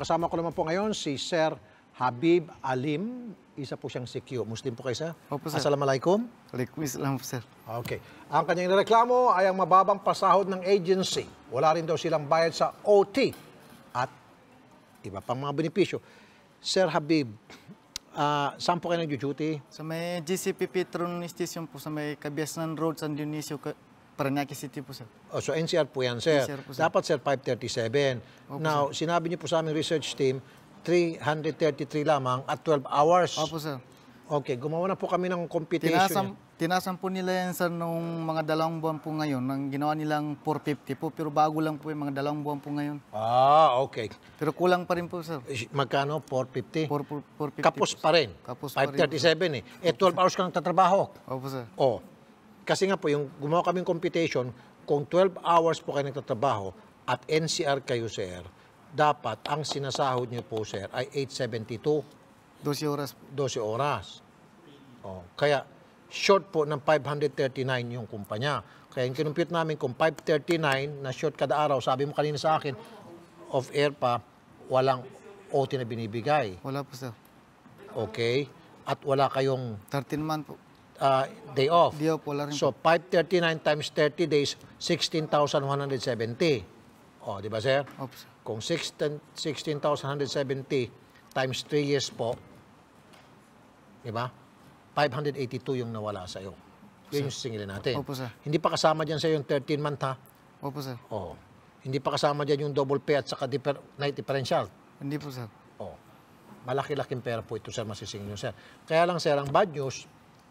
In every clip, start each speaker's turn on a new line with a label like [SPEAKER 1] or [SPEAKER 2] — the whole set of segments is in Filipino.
[SPEAKER 1] Kasama ko naman po ngayon si Sir Habib Alim. Isa po siyang CQ. Muslim po kayo, sir? Opo, sir. Assalamualaikum. Alaikum islam, sir. Okay. Ang kanyang reklamo ay ang mababang pasahod ng agency. Wala rin daw silang bayad sa OT at iba pang mga benepisyo. Sir Habib, uh, saan po kayo nag-duty? Sa may GCP Petron Station po, sa may Kabiasnan Road, San Dionisio, Paranaque City po, sir. Oh, so NCR po yan, sir. NCR po, sir. Dapat, sir, 537. Opo, Now, sir. sinabi niyo po sa aming research team, 333 lamang at 12 hours. Opo, sir. Okay, gumawa na po kami ng computation. Tinasam, tinasam po nila yan sir nung mga dalawang buwan po ngayon. Nang ginawa nilang 450 po, pero bago lang po yung mga dalawang buwan po ngayon. Ah, okay. Pero kulang pa rin po sir. Eh, magkano? 450? 4, 450 Kapos po, pa rin. Kapos 537 pa rin, eh. Eh, 12 hours kang tatrabaho. Opo sir. Oh, kasi nga po, yung gumawa kaming computation, kung 12 hours po kayo nagtatrabaho at NCR kayo, sir, dapat ang sinasahod niyo po, sir, ay 872. 12 oras. 12 oras. Oh, kaya, short po ng 539 yung kumpanya. Kaya yung kinumpute namin kung 539 na short kada araw, sabi mo kanina sa akin, off air pa, walang OT na binibigay. Wala po, sir. Okay. At wala kayong... 13 man po uh, day off. Day off, wala rin. So, 539 times 30 days, 16,170. O, di ba, sir? Opo, Kung 16,170 times 3 years po, di ba? 582 yung nawala sa'yo. Yun yung singilin natin. Opo, sir. Hindi pa kasama dyan sa yung 13 month, ha? Opo, sir. Oo. Oh. Hindi pa kasama dyan yung double pay at saka differ night differential. Hindi po, sir. Oo. Oh. Malaki-laking pera po ito, sir, masisingil nyo, sir. Kaya lang, sir, ang bad news,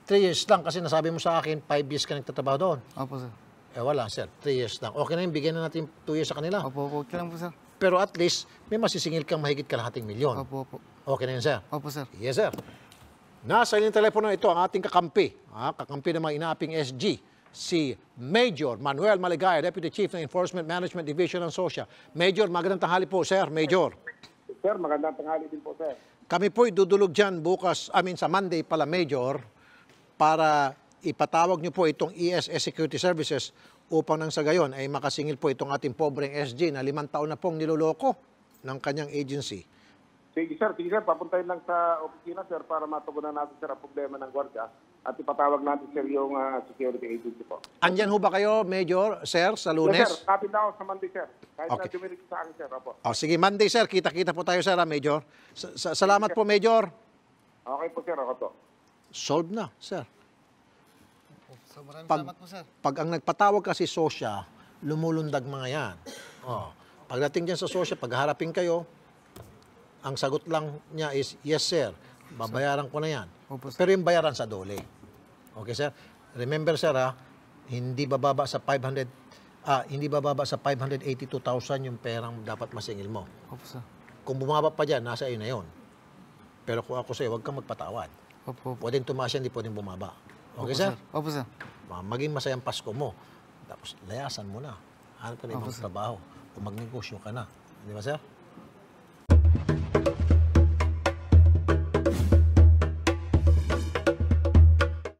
[SPEAKER 1] 3 years lang kasi nasabi mo sa akin 5 years ka nagtatrabaho doon. Opo, sir. Eh wala, sir. 3 years lang. Okay na yun, bigyan na natin 2 years sa kanila. Opo, opo. Okay lang po, sir. Pero at least, may masisingil kang mahigit kalahating milyon. Opo, opo. Okay na yun, sir? Opo, sir. Yes, sir. Nasa inyong telepono ito ang ating kakampi. Ha? Kakampi ng mga inaaping SG. Si Major Manuel Maligaya, Deputy Chief ng Enforcement Management Division ng SOSIA. Major, magandang tanghali po, sir. Major. Sir, magandang tanghali din po, sir. Kami po'y dudulog dyan bukas, I mean sa Monday pala, Major para ipatawag nyo po itong ESS Security Services upang nang sa gayon ay makasingil po itong ating pobreng SG na limang taon na pong niloloko ng kanyang agency. Sige sir, sige sir, papuntayin lang sa opisina sir para matugunan natin sir ang problema ng gwardiya at ipatawag natin sir yung uh, security agency po. Andyan ho ba kayo, Major, sir, sa lunes? Yes sir, kapit na ako sa Monday sir. Kahit okay. na dumirik sa akin sir, opo. Oh, sige, Monday sir, kita-kita po tayo sir, ah, Major. Sa -sa Salamat po, Major. Okay po sir, ako to solve na, sir. So, maraming pag, salamat po, sir. Pag ang nagpatawag kasi sosya, lumulundag mga yan. Oh. Pagdating dyan sa sosya, pagharapin kayo, ang sagot lang niya is, yes, sir, babayaran ko na yan. Opo, Pero yung bayaran sa dole. Okay, sir? Remember, sir, ha, hindi bababa sa 500, ah, hindi bababa sa 582,000 ah, yung perang dapat masingil mo. Opo, sir. Kung bumaba pa dyan, nasa iyo na yon. Pero kung ako sa'yo, huwag kang magpatawad. Opo. Pwedeng tumaas yan, di pwedeng bumaba. Okay, Opo, sir? Opo, sir. Maging masayang Pasko mo. Tapos layasan mo na. Hanap ka na ibang trabaho. O magnegosyo ka na. Di ba, sir?